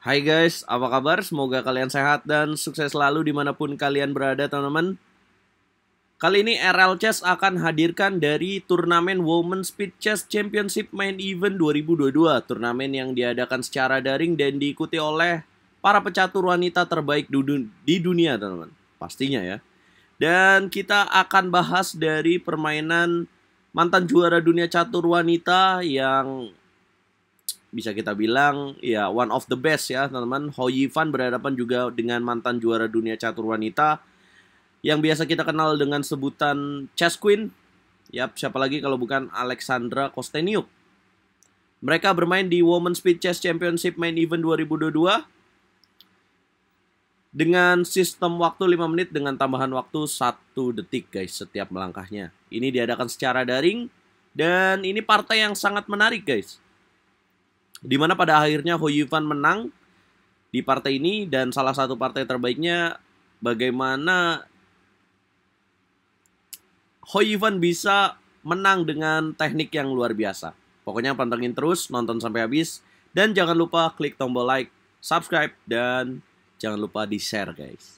Hai guys, apa kabar? Semoga kalian sehat dan sukses selalu dimanapun kalian berada teman-teman. Kali ini RL Chess akan hadirkan dari turnamen Women Speed Chess Championship Main Event 2022. Turnamen yang diadakan secara daring dan diikuti oleh para pecatur wanita terbaik di dunia teman-teman. Pastinya ya. Dan kita akan bahas dari permainan mantan juara dunia catur wanita yang bisa kita bilang ya one of the best ya teman-teman. Ho Yifan berhadapan juga dengan mantan juara dunia catur wanita yang biasa kita kenal dengan sebutan Chess Queen. Yap, siapa lagi kalau bukan Alexandra Kosteniuk. Mereka bermain di Women's Speed Chess Championship Main Event 2022 dengan sistem waktu 5 menit dengan tambahan waktu 1 detik guys setiap melangkahnya. Ini diadakan secara daring dan ini partai yang sangat menarik guys. Di mana pada akhirnya Ho Yifan menang di partai ini dan salah satu partai terbaiknya bagaimana Ho Yifan bisa menang dengan teknik yang luar biasa. Pokoknya pantengin terus, nonton sampai habis. Dan jangan lupa klik tombol like, subscribe, dan jangan lupa di-share guys.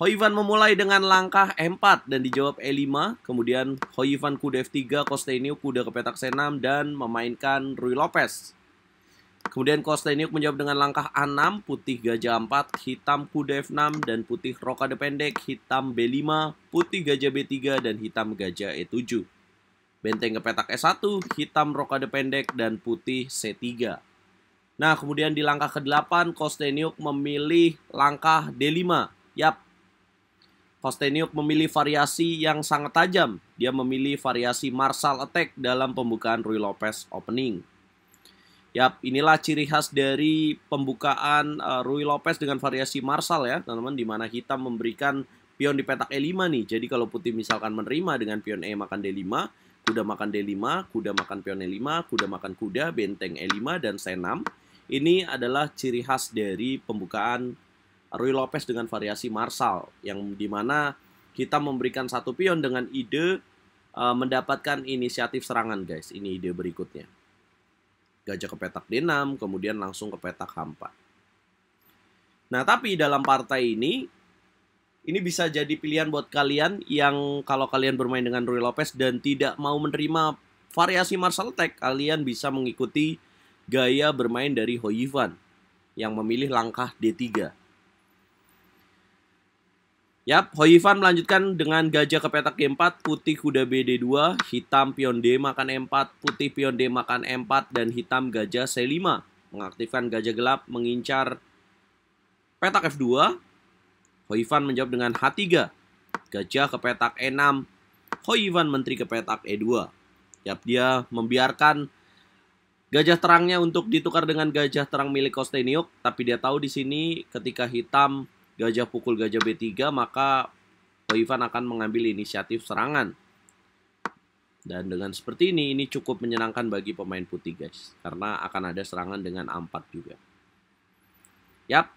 Ho Yifan memulai dengan langkah E4 dan dijawab E5. Kemudian Ho Yifan kuda F3, Costenio kuda ke petak C6 dan memainkan Rui Lopez. Kemudian Kosteniuk menjawab dengan langkah A6, putih gajah 4, hitam kuda F6, dan putih rokade pendek, hitam B5, putih gajah B3, dan hitam gajah E7. Benteng ke petak E1, hitam rokade pendek, dan putih C3. Nah, kemudian di langkah ke-8, Kosteniuk memilih langkah D5. Yap, Kosteniuk memilih variasi yang sangat tajam. Dia memilih variasi Marshall Attack dalam pembukaan Rui Lopez opening. Ya inilah ciri khas dari pembukaan uh, Rui Lopez dengan variasi Marsal ya, teman-teman, di mana kita memberikan pion di petak E5 nih. Jadi kalau putih misalkan menerima dengan pion E makan D5, kuda makan D5, kuda makan pion E5, kuda makan kuda, benteng E5, dan C6. Ini adalah ciri khas dari pembukaan Rui Lopez dengan variasi Marsal, yang di mana kita memberikan satu pion dengan ide uh, mendapatkan inisiatif serangan guys. Ini ide berikutnya gajah ke petak D6, kemudian langsung ke petak H4. Nah, tapi dalam partai ini, ini bisa jadi pilihan buat kalian yang kalau kalian bermain dengan Rui Lopez dan tidak mau menerima variasi Marcel Tech, kalian bisa mengikuti gaya bermain dari Hoyifan yang memilih langkah D3. Yap, Hoifan melanjutkan dengan gajah ke petak G4, putih kuda BD2, hitam pion D makan E4, putih pion D makan E4, dan hitam gajah C5. Mengaktifkan gajah gelap, mengincar petak F2. Hoifan menjawab dengan H3. Gajah ke petak E6, Hoifan menteri ke petak E2. Yap, dia membiarkan gajah terangnya untuk ditukar dengan gajah terang milik Kosteniuk, tapi dia tahu di sini ketika hitam gajah pukul gajah B3, maka Ivan akan mengambil inisiatif serangan. Dan dengan seperti ini, ini cukup menyenangkan bagi pemain putih guys. Karena akan ada serangan dengan A4 juga. Yap.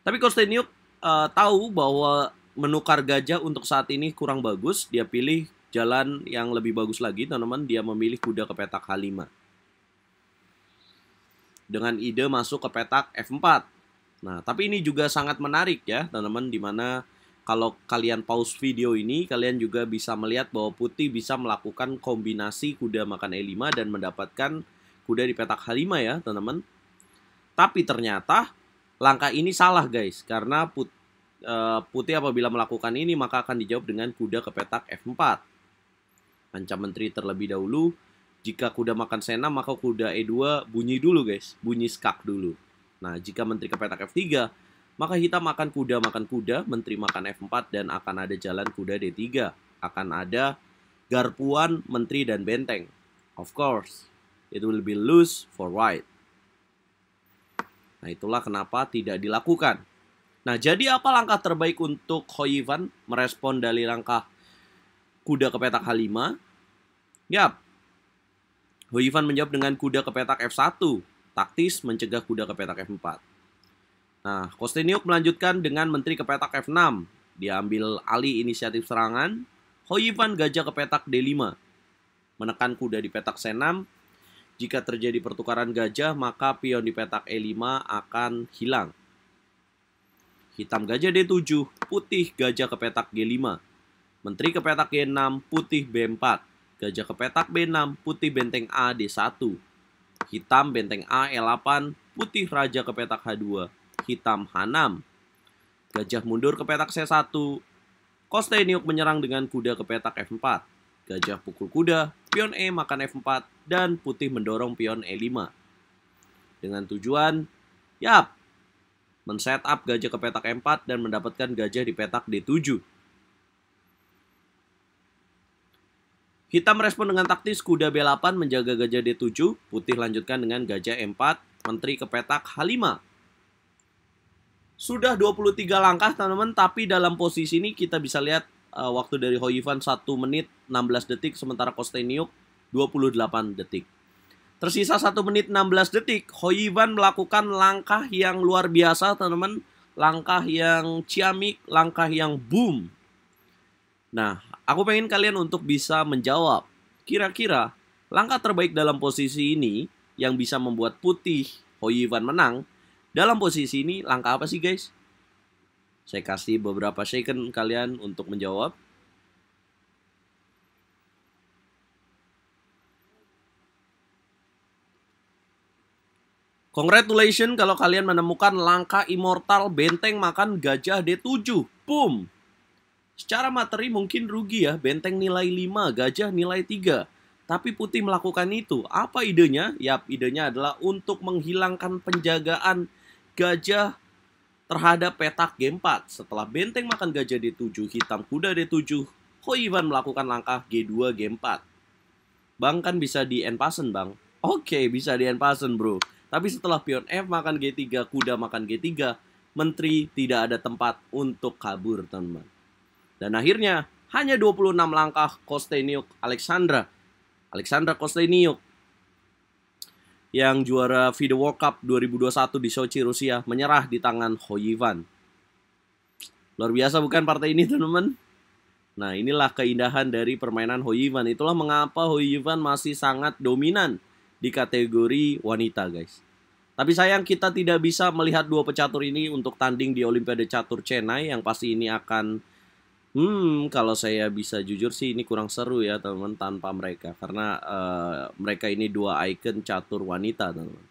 Tapi Kosteniuk uh, tahu bahwa menukar gajah untuk saat ini kurang bagus. Dia pilih jalan yang lebih bagus lagi, teman-teman. Dia memilih kuda ke petak H5. Dengan ide masuk ke petak F4. Nah, tapi ini juga sangat menarik ya, teman-teman, dimana kalau kalian pause video ini, kalian juga bisa melihat bahwa putih bisa melakukan kombinasi kuda makan E5 dan mendapatkan kuda di petak H5 ya, teman-teman. Tapi ternyata langkah ini salah, guys, karena put, e, putih apabila melakukan ini maka akan dijawab dengan kuda ke petak F4. Ancam menteri terlebih dahulu. Jika kuda makan sena, maka kuda E2 bunyi dulu, guys. Bunyi skak dulu. Nah, jika menteri ke petak F3, maka hitam makan kuda makan kuda, menteri makan F4 dan akan ada jalan kuda D3. Akan ada garpuan, menteri dan benteng. Of course, it will be loose for white. Nah, itulah kenapa tidak dilakukan. Nah, jadi apa langkah terbaik untuk Hoivan merespon dari langkah kuda ke petak H5? Yap. Hoivan menjawab dengan kuda ke petak F1 taktis mencegah kuda ke petak F4. Nah, Kosteniuk melanjutkan dengan menteri ke petak F6. Diambil alih inisiatif serangan. Hoyivan gajah ke petak D5. Menekan kuda di petak C6. Jika terjadi pertukaran gajah, maka pion di petak E5 akan hilang. Hitam gajah D7, putih gajah ke petak G5. Menteri ke petak G6, putih B4. Gajah ke petak B6, putih benteng A D1 Hitam benteng A E8, putih raja ke petak H2, hitam H6. Gajah mundur ke petak C1. Kosteniuk menyerang dengan kuda ke petak F4. Gajah pukul kuda, pion E makan F4, dan putih mendorong pion E5. Dengan tujuan, yap, men-setup gajah ke petak e 4 dan mendapatkan gajah di petak D7. Hitam merespon dengan taktis kuda B8 menjaga gajah D7, putih lanjutkan dengan gajah M4, menteri ke petak H5. Sudah 23 langkah teman-teman, tapi dalam posisi ini kita bisa lihat uh, waktu dari Hoivan 1 menit 16 detik, sementara Kosteniuk 28 detik. Tersisa 1 menit 16 detik, Hoivan melakukan langkah yang luar biasa teman-teman, langkah yang ciamik, langkah yang boom Nah, aku pengen kalian untuk bisa menjawab, kira-kira langkah terbaik dalam posisi ini yang bisa membuat putih Hoi Ivan menang, dalam posisi ini langkah apa sih guys? Saya kasih beberapa second kalian untuk menjawab. Congratulations kalau kalian menemukan langkah immortal benteng makan gajah D7. Boom! Secara materi mungkin rugi ya, benteng nilai 5, gajah nilai 3. Tapi putih melakukan itu. Apa idenya? Yap, idenya adalah untuk menghilangkan penjagaan gajah terhadap petak G4. Setelah benteng makan gajah D7, hitam kuda D7, ivan melakukan langkah G2, G4. Bang kan bisa di end Bang. Oke, bisa di end Bro. Tapi setelah pion F makan G3, kuda makan G3, menteri tidak ada tempat untuk kabur, teman-teman. Dan akhirnya hanya 26 langkah Kosteniuk Alexandra. Alexandra Kosteniuk yang juara FIDE World Cup 2021 di Sochi, Rusia, menyerah di tangan Hoyivan. Luar biasa bukan partai ini, teman-teman? Nah, inilah keindahan dari permainan Hoyivan. Itulah mengapa Hoyivan masih sangat dominan di kategori wanita, guys. Tapi sayang kita tidak bisa melihat dua pecatur ini untuk tanding di Olimpiade Catur Chennai yang pasti ini akan Hmm, kalau saya bisa jujur sih ini kurang seru ya teman-teman tanpa mereka karena uh, mereka ini dua ikon catur wanita teman-teman.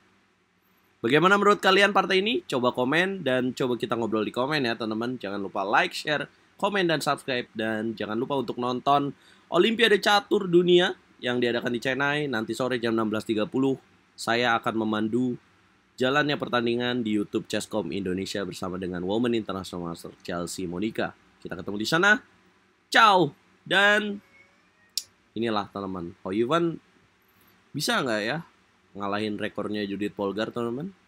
Bagaimana menurut kalian partai ini? Coba komen dan coba kita ngobrol di komen ya teman-teman. Jangan lupa like, share, komen dan subscribe dan jangan lupa untuk nonton Olimpiade Catur Dunia yang diadakan di Chennai nanti sore jam 16.30. Saya akan memandu jalannya pertandingan di YouTube Chesscom Indonesia bersama dengan Women International Master Chelsea Monica. Kita ketemu di sana. Ciao. Dan inilah teman-teman. Ivan oh, bisa nggak ya ngalahin rekornya Judith Polgar teman-teman?